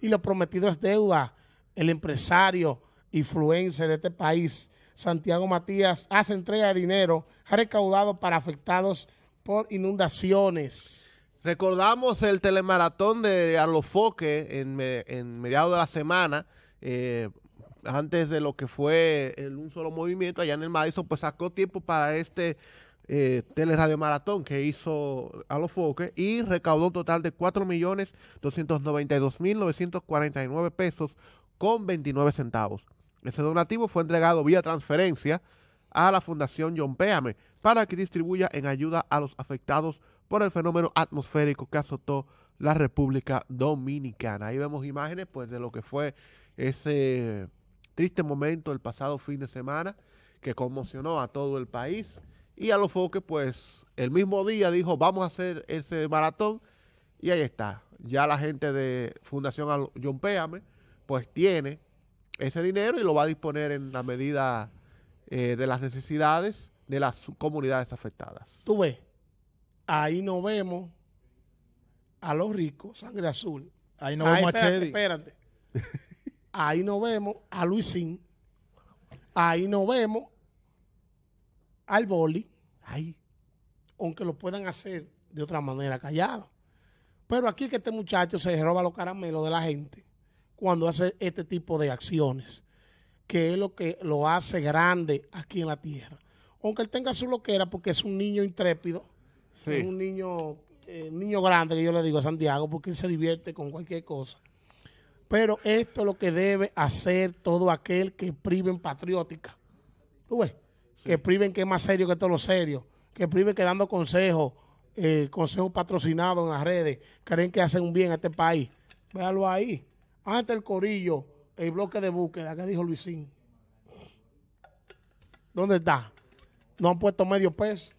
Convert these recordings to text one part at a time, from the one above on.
Y lo prometido es deuda. El empresario influencer de este país, Santiago Matías, hace entrega de dinero recaudado para afectados por inundaciones. Recordamos el telemaratón de Arlofoque en, en mediados de la semana. Eh, antes de lo que fue un solo movimiento allá en el Madison, pues sacó tiempo para este eh, Teleradio Maratón que hizo a los foques y recaudó un total de 4.292.949 pesos con 29 centavos. Ese donativo fue entregado vía transferencia a la Fundación John Péame para que distribuya en ayuda a los afectados por el fenómeno atmosférico que azotó la República Dominicana. Ahí vemos imágenes pues de lo que fue ese triste momento el pasado fin de semana que conmocionó a todo el país. Y a los foques, pues, el mismo día dijo, vamos a hacer ese maratón. Y ahí está. Ya la gente de Fundación John Péame, pues, tiene ese dinero y lo va a disponer en la medida eh, de las necesidades de las comunidades afectadas. Tú ves, ahí no vemos a los ricos, sangre azul. Ahí no ah, vemos a Chedi. ahí no vemos a Luisín. Ahí no vemos al boli, ahí, aunque lo puedan hacer de otra manera callado. Pero aquí que este muchacho se roba los caramelos de la gente cuando hace este tipo de acciones, que es lo que lo hace grande aquí en la tierra. Aunque él tenga su loquera, porque es un niño intrépido, es un niño, eh, niño grande que yo le digo a Santiago, porque él se divierte con cualquier cosa. Pero esto es lo que debe hacer todo aquel que priven patriótica. ¿Tú ves? que priven que es más serio que todo lo serio, que priven que dando consejos, eh, consejos patrocinados en las redes, creen que hacen un bien a este país. Véalo ahí. Ante el corillo, el bloque de búsqueda que dijo Luisín. ¿Dónde está? No han puesto medio peso.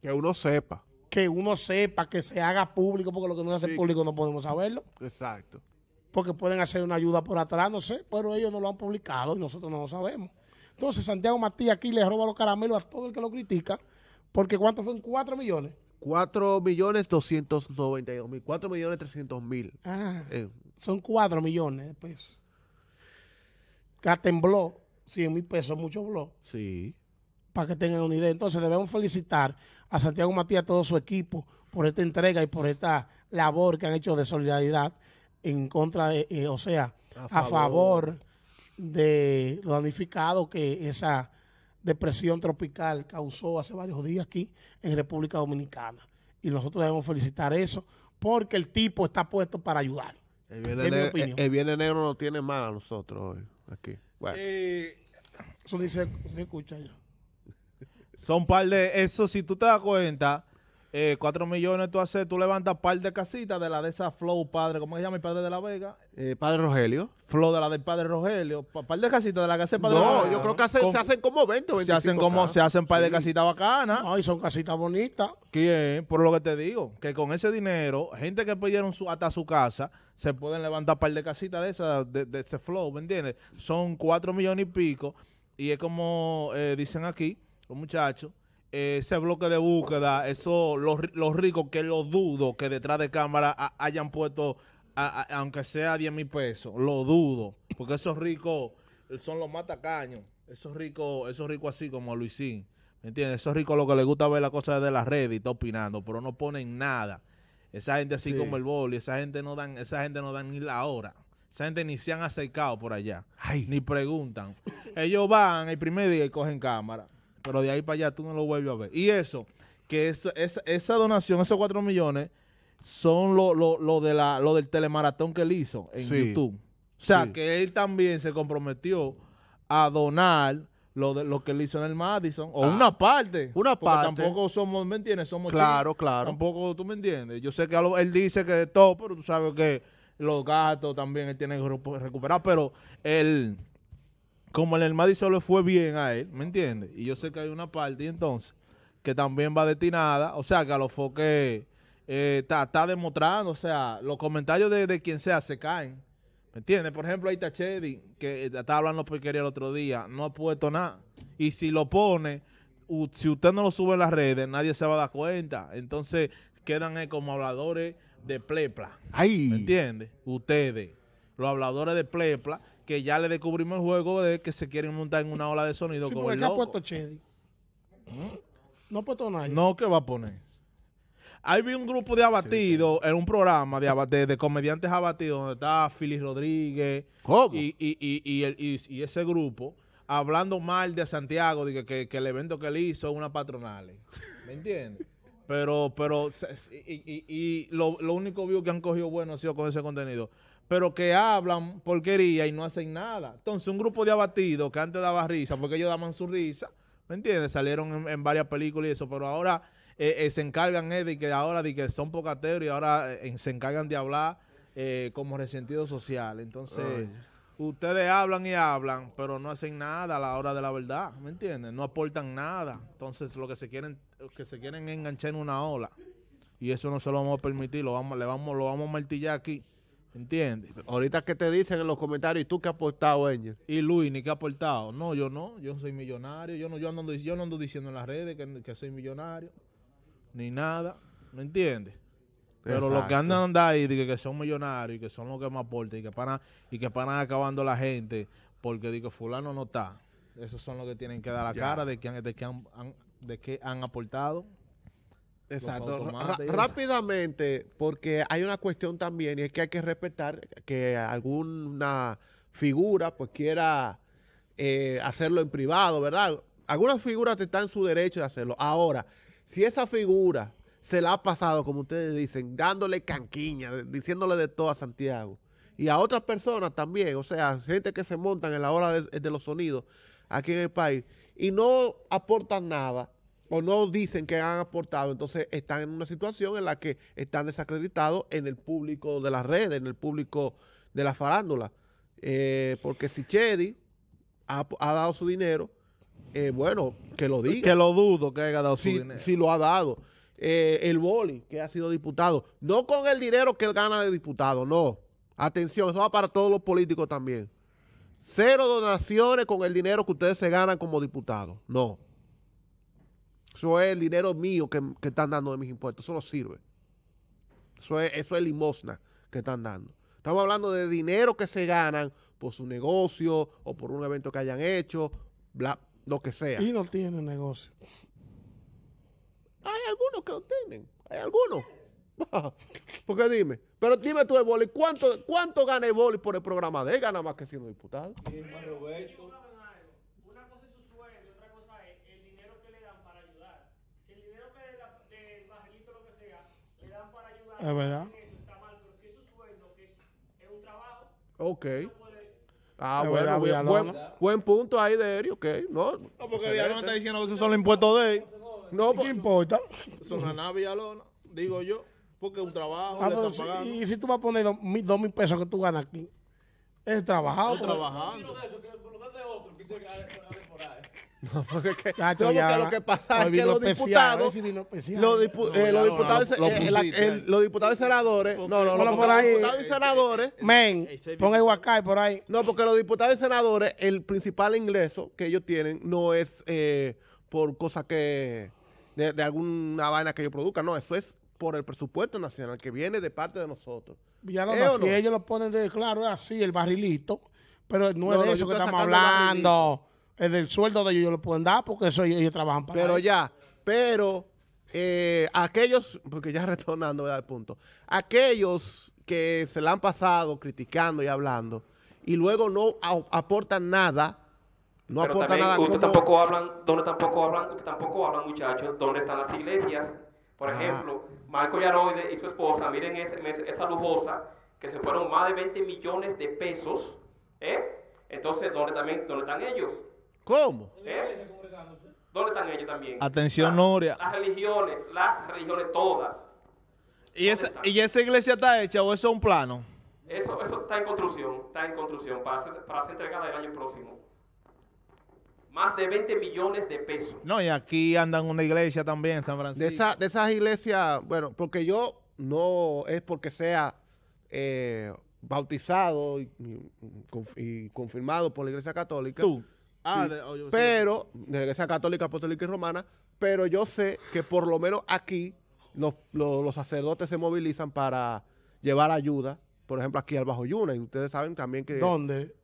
Que uno sepa. Que uno sepa, que se haga público, porque lo que no se hace público no podemos saberlo. Exacto. Porque pueden hacer una ayuda por atrás, no sé, pero ellos no lo han publicado y nosotros no lo sabemos. Entonces Santiago Matías aquí le roba los caramelos a todo el que lo critica, porque ¿cuánto son? ¿Cuatro millones. Cuatro millones dos mil, Cuatro millones trescientos mil. Ah, eh. Son 4 millones de pesos. Caten tembló 100 mil pesos, mucho blog. Sí. Para que tengan una idea. Entonces debemos felicitar a Santiago Matías, a todo su equipo, por esta entrega y por esta labor que han hecho de solidaridad en contra de, eh, o sea, a favor de lo damnificado que esa depresión tropical causó hace varios días aquí en República Dominicana. Y nosotros debemos felicitar eso porque el tipo está puesto para ayudar. El viene negro, negro no tiene mal a nosotros hoy, aquí. eso dice, se escucha ya. Son par de. Eso, si tú te das cuenta, eh, 4 millones tú haces, tú levantas par de casitas de la de esa Flow Padre, ¿cómo se llama el padre de la Vega? Eh, padre Rogelio. Flow de la del padre Rogelio, par de casitas de la que hace padre. No, yo creo que se hacen como 20 Se hacen como, se hacen par de casitas bacanas. Ay, son casitas bonitas. ¿Quién? Por lo que te digo, que con ese dinero, gente que pidieron hasta su casa, se pueden levantar par de casitas de esa de, ese Flow, ¿me entiendes? Son 4 millones y pico, y es como eh, dicen aquí, los muchachos ese bloque de búsqueda, eso, los, ricos que lo dudo que detrás de cámara hayan puesto, aunque sea 10 mil pesos, lo dudo, porque esos ricos son los más tacaños, esos ricos, esos ricos así como Luisín, ¿me entiendes? Esos ricos lo que les gusta ver las cosas de la red y está opinando, pero no ponen nada. Esa gente así como el boli, esa gente no dan, esa gente no dan ni la hora. Esa gente ni se han acercado por allá, ni preguntan. Ellos van el primer día y cogen cámara pero de ahí para allá tú no lo vuelves a ver. Y eso, que eso, esa, donación, esos cuatro millones, son lo, de lo del telemaratón que él hizo en YouTube. O sea, que él también se comprometió a donar lo, lo que él hizo en el Madison, o ah. una parte. Una parte. tampoco somos, ¿me entiendes? Somos Claro, claro. Tampoco, tú me entiendes. Yo sé que él dice que todo, pero tú sabes que los gastos también él tiene que recuperar, pero él como el Madison solo fue bien a él, ¿me entiendes? Y yo sé que hay una parte, entonces, que también va destinada, o sea, que a los foques eh, está demostrando, o sea, los comentarios de, quien sea se caen, ¿me entiendes? Por ejemplo, ahí está Chedi, que estaba hablando porquería el otro día, no ha puesto nada. Y si lo pone, si usted no lo sube en las redes, nadie se va a dar cuenta. Entonces, quedan como habladores de plepla. ¿Me entiende? Ustedes, los habladores de plepla, que ya le descubrimos el juego de que se quieren montar en una ola de sonido sí, loco. ¿Mm? No ha puesto No, ¿qué va a poner? Ahí vi un grupo de abatidos en un programa de, comediantes abatidos donde está Phyllis Rodríguez ¿Cómo? Y, ese grupo hablando mal de Santiago, de que, el evento que él hizo es una patronal. ¿Me entiendes? pero, pero, y, lo, lo único vio que han cogido bueno ha sido con ese contenido pero que hablan porquería y no hacen nada. Entonces, un grupo de abatidos que antes daba risa, porque ellos daban su risa, ¿me entiendes? Salieron en, varias películas y eso, pero ahora eh, eh, se encargan eh, de que ahora de que son pocateros y ahora se encargan de hablar como resentido social. Entonces, ustedes hablan y hablan, pero no hacen nada a la hora de la verdad, ¿me entiendes? No aportan nada. Entonces, lo que se quieren, que se quieren enganchar en una ola. Y eso no se lo vamos a permitir, lo vamos, le vamos, lo vamos a martillar aquí. ¿Entiendes? Ahorita que te dicen en los comentarios, ¿y tú qué has aportado, Angel? Y Luis, ni qué ha aportado. No, yo no, yo soy millonario, yo no, yo ando, yo no ando diciendo en las redes que, soy millonario, ni nada, ¿me entiendes? Pero lo los que andan andando ahí, que, que son millonarios y que son los que más aportan y que para y que acabando la gente porque digo, fulano no está. Esos son los que tienen que dar la cara de que, de que han, de que han aportado. Exacto, rápidamente, porque hay una cuestión también y es que hay que respetar que alguna figura pues quiera eh, hacerlo en privado, ¿verdad? Algunas figuras están en su derecho de hacerlo. Ahora, si esa figura se la ha pasado, como ustedes dicen, dándole canquiña, diciéndole de todo a Santiago y a otras personas también, o sea, gente que se montan en la hora de los sonidos aquí en el país y no aportan nada, o no dicen que han aportado, entonces están en una situación en la que están desacreditados en el público de las redes, en el público de la farándula. Eh, porque si Chedi ha, dado su dinero, eh, bueno, que lo diga. Que lo dudo que haya dado su dinero. Si lo ha dado. Eh, el boli, que ha sido diputado, no con el dinero que él gana de diputado, no. Atención, eso va para todos los políticos también. Cero donaciones con el dinero que ustedes se ganan como diputados, no. Eso es el dinero mío que, están dando de mis impuestos. Eso no sirve. Eso es, limosna que están dando. Estamos hablando de dinero que se ganan por su negocio o por un evento que hayan hecho, bla, lo que sea. Y no tienen negocio. Hay algunos que lo tienen. Hay algunos. Porque dime, pero dime tú de boli, ¿cuánto, cuánto gana el boli por el programa de él? Gana más que siendo diputado. Roberto. Es verdad. Ok. Ah, es bueno, buen, buen, buen, punto ahí de Eri, ok. No, no porque Villalona está diciendo que esos son los impuestos de él. No, ¿Qué pues, importa? Son Janá Villalona, digo yo, porque es un trabajo. Ah, le y si tú vas a poner dos mil, pesos que tú ganas aquí, es trabajado. Es trabajando. trabajando. No, porque lo que pasa es que los diputados, los diputados y senadores, no, y senadores, men, por ahí. No, porque los diputados senadores, el principal ingreso que ellos tienen no es eh, por cosas que de, alguna vaina que ellos produzcan, no, eso es por el presupuesto nacional que viene de parte de nosotros. Ya lo ¿Eh si ellos lo ponen de claro, es así, el barrilito, pero no, es de eso que estamos hablando el del sueldo de ellos lo pueden dar porque eso ellos, trabajan para Pero ya, pero eh, aquellos, porque ya retornando al punto, aquellos que se la han pasado criticando y hablando y luego no aportan nada, no aportan nada. Usted tampoco hablan, donde tampoco hablan, usted tampoco hablan muchachos, dónde están las iglesias. Por ah. ejemplo, Marco Yaroide y su esposa, miren esa, lujosa, que se fueron más de 20 millones de pesos, ¿eh? Entonces, ¿dónde también, dónde están ellos? ¿Cómo? ¿Dónde están ellos también? Atención, Noria. Las religiones, las religiones todas. ¿Y esa, ¿Y esa iglesia está hecha o eso es un plano? Eso, eso está en construcción, está en construcción para ser, para ser entregada el año próximo. Más de 20 millones de pesos. No, y aquí andan una iglesia también, San Francisco. De, esas iglesias, bueno, porque yo no es porque sea eh, bautizado y, y confirmado por la iglesia católica. Tú Ah, oh, pero, de la Iglesia Católica, Apostólica y Romana, pero yo sé que por lo menos aquí los, sacerdotes se movilizan para llevar ayuda, por ejemplo, aquí al Bajo Yuna, y ustedes saben también que... ¿Dónde?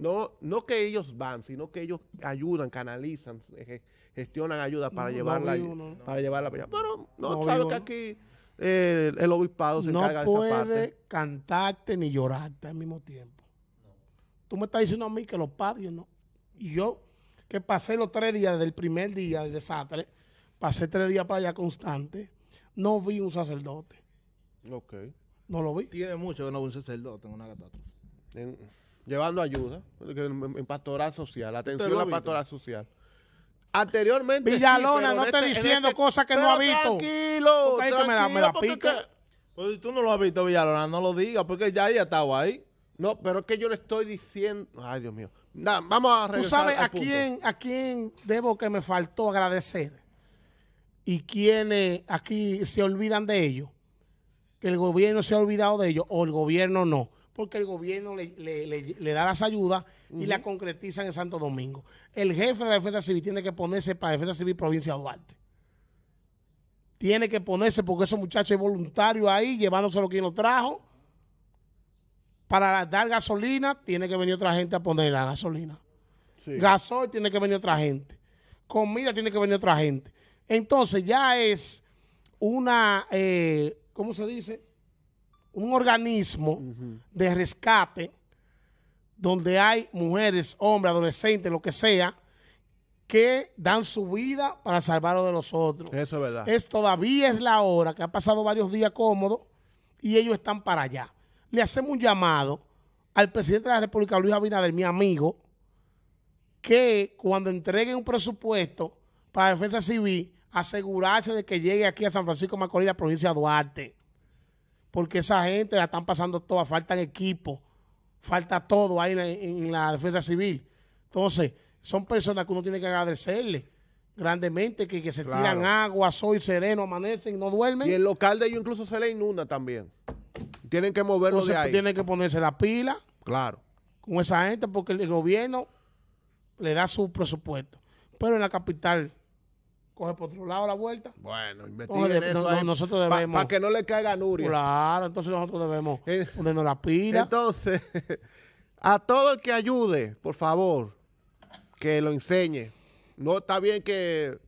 No, no que ellos van, sino que ellos ayudan, canalizan, gestionan ayuda para llevarla, llevarla Pero no, sabes que aquí eh, el, obispado se encarga de esa parte. No puede cantarte ni llorarte al mismo tiempo. Tú me estás diciendo a mí que los padres no. Y yo, que pasé los tres días del primer día del desastre, pasé tres días para allá constante, no vi un sacerdote. Ok. No lo vi. Tiene mucho que no vi un sacerdote en una catástrofe. llevando ayuda, en, pastoral social, atención a la pastoral social. Anteriormente. Villalona, no te este, diciendo este- cosas que no ha visto. Tranquilo, tranquilo. Que me la, me la si tú no lo has visto, Villalona, no lo digas, porque ya ella estaba ahí. No, pero es que yo le estoy diciendo. Ay, Dios mío. vamos a regresar. Tú sabes a, quién, a quién debo que me faltó agradecer. Y quienes aquí se olvidan de ellos. Que el gobierno se ha olvidado de ellos. O el gobierno no. Porque el gobierno le, da las ayudas y las concretizan en Santo Domingo. El jefe de la defensa civil tiene que ponerse para defensa civil provincia Duarte. Tiene que ponerse porque esos muchachos voluntarios ahí, llevándose lo que lo trajo para dar gasolina, tiene que venir otra gente a poner la gasolina. Gasol tiene que venir otra gente. Comida tiene que venir otra gente. Entonces ya es una, eh, ¿cómo se dice? Un organismo de rescate donde hay mujeres, hombres, adolescentes, lo que sea, que dan su vida para salvarlo de los otros. Eso es verdad. Es, todavía es la hora, que ha pasado varios días cómodos y ellos están para allá le hacemos un llamado al presidente de la República, Luis Abinader, mi amigo, que cuando entregue un presupuesto para defensa civil, asegurarse de que llegue aquí a San Francisco Macorís, la provincia de Duarte. Porque esa gente la están pasando toda, faltan equipo, falta todo ahí en la, defensa civil. Entonces, son personas que uno tiene que agradecerle grandemente, que, se tiran agua, soy sereno, amanecen, no duermen. Y el local de ellos incluso se le inunda también. Tienen que moverlo de pues, ahí. Tienen que ponerse la pila. Claro. Con esa gente porque el gobierno le da su presupuesto. Pero en la capital coge por otro lado la vuelta. Bueno, investiguen Para que no le caiga a Nuria. Claro, entonces nosotros debemos eh, ponernos la pila. Entonces, a todo el que ayude, por favor, que lo enseñe. No está bien que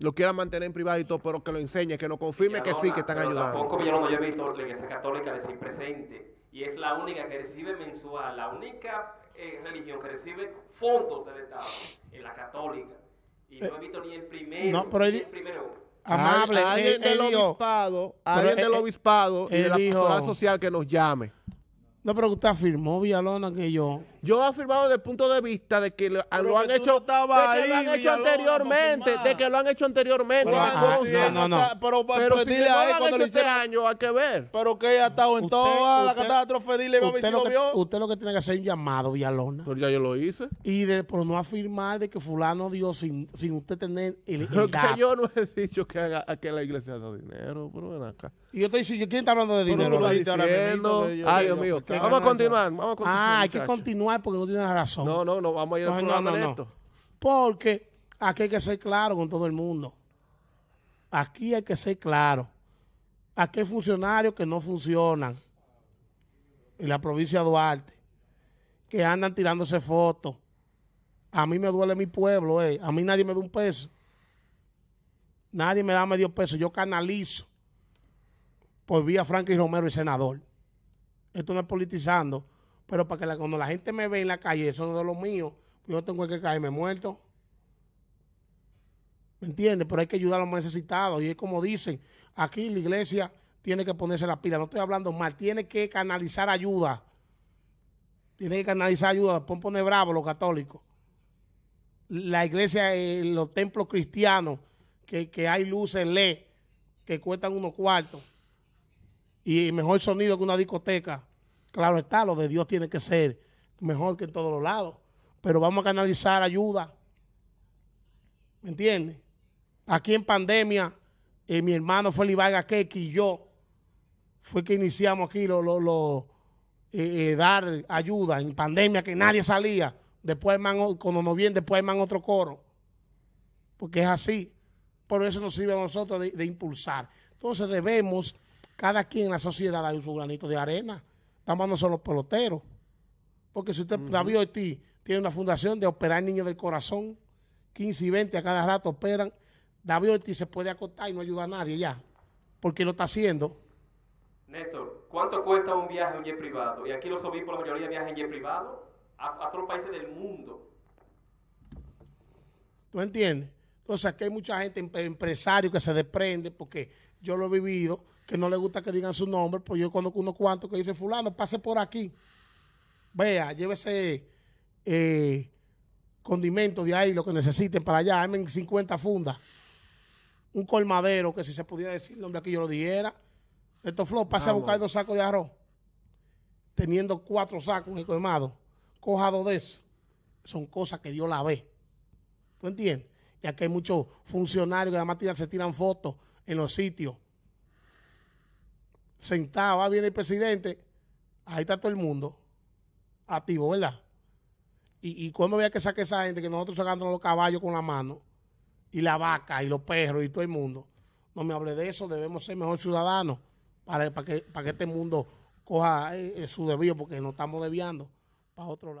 lo quieran mantener en privado y todo, pero que lo enseñe, que nos confirme que sí, que están ayudando. Tampoco yo no he visto la Iglesia Católica de presente y es la única que recibe mensual, la única eh, religión que recibe fondos del Estado, es la católica. Y no he eh, visto ni el primero. No, pero ni el primero amable. Alguien, del obispado, alguien del obispado y de la pastoral social que nos llame. No, pero usted afirmó, Villalona, que yo. Yo he afirmado desde el punto de vista de que lo, han hecho, de que lo han hecho anteriormente, de que lo han hecho anteriormente. no, no, no. Pero, si este año, hay que ver. Pero que ella ha estado en toda la catástrofe, dile, mami, si lo, vio. Usted lo que tiene que hacer es un llamado, Villalona. Pero ya yo lo hice. Y de, por no afirmar de que fulano dio sin, sin usted tener el, que yo no he dicho que, haga, que la iglesia da dinero, pero ven acá. Y yo te digo, ¿quién está hablando de dinero? Ay, Dios mío. Vamos, vamos a continuar. ah, hay que continuar porque no tienes razón. No, no, no. Vamos a ir al programa esto. Porque aquí hay que ser claro con todo el mundo. Aquí hay que ser claro. Aquí hay funcionarios que no funcionan en la provincia de Duarte, que andan tirándose fotos. A mí me duele mi pueblo, eh. a mí nadie me da un peso. Nadie me da medio peso. Yo canalizo por vía Franky Romero, y senador. Esto no es politizando, pero para que cuando la gente me ve en la calle, eso no es de lo mío, yo tengo que caerme muerto. ¿Me entiendes? Pero hay que ayudar a los necesitados. Y es como dicen, aquí la iglesia tiene que ponerse la pila. No estoy hablando mal, tiene que canalizar ayuda. Tiene que canalizar ayuda. Pon poner bravo los católicos. La iglesia, eh, los templos cristianos, que, hay luces ley, que cuestan unos cuartos y mejor sonido que una discoteca. Claro está, lo de Dios tiene que ser mejor que en todos los lados. Pero vamos a canalizar ayuda. ¿Me entiendes? Aquí en pandemia, eh, mi hermano Feli Vargas Keki y yo fue que iniciamos aquí lo, eh, eh, dar ayuda en pandemia que nadie salía. Después, man, cuando nos vienen, después man otro coro. Porque es así. Por eso nos sirve a nosotros de, de impulsar. Entonces debemos cada quien en la sociedad hay su granito de arena. Estamos no los peloteros. Porque si usted, David Ortiz, tiene una fundación de operar niños del corazón, 15 y 20 a cada rato operan. David Ortiz se puede acostar y no ayuda a nadie ya, porque lo está haciendo. Néstor, ¿cuánto cuesta un viaje en jet privado? Y aquí los obispos, la mayoría viajan en jet privado a, a los países del mundo. ¿Tú entiendes? Entonces aquí hay mucha gente, em, empresario que se desprende, porque yo lo he vivido, que no le gusta que digan su nombre, pues yo conozco unos cuantos que dice fulano, pase por aquí. Vea, llévese eh, condimentos de ahí, lo que necesiten para allá, en 50 fundas. Un colmadero, que si se pudiera decir el nombre aquí yo lo dijera, Esto Flo, pase a ah, buscar dos sacos de arroz. Teniendo cuatro sacos en el colmado, coja dos de eso. Son cosas que Dios la ve. ¿Tú entiendes? Ya que hay muchos funcionarios que además se tiran fotos en los sitios sentaba, ah, viene el presidente, ahí está todo el mundo, activo, ¿verdad? Y, y cuando vea que saque esa gente, que nosotros sacando los caballos con la mano, y la vaca, y los perros, y todo el mundo, no me hable de eso, debemos ser mejor ciudadanos para, para, que, para que este mundo coja eh, eh, su debido, porque nos estamos deviando para otro lado.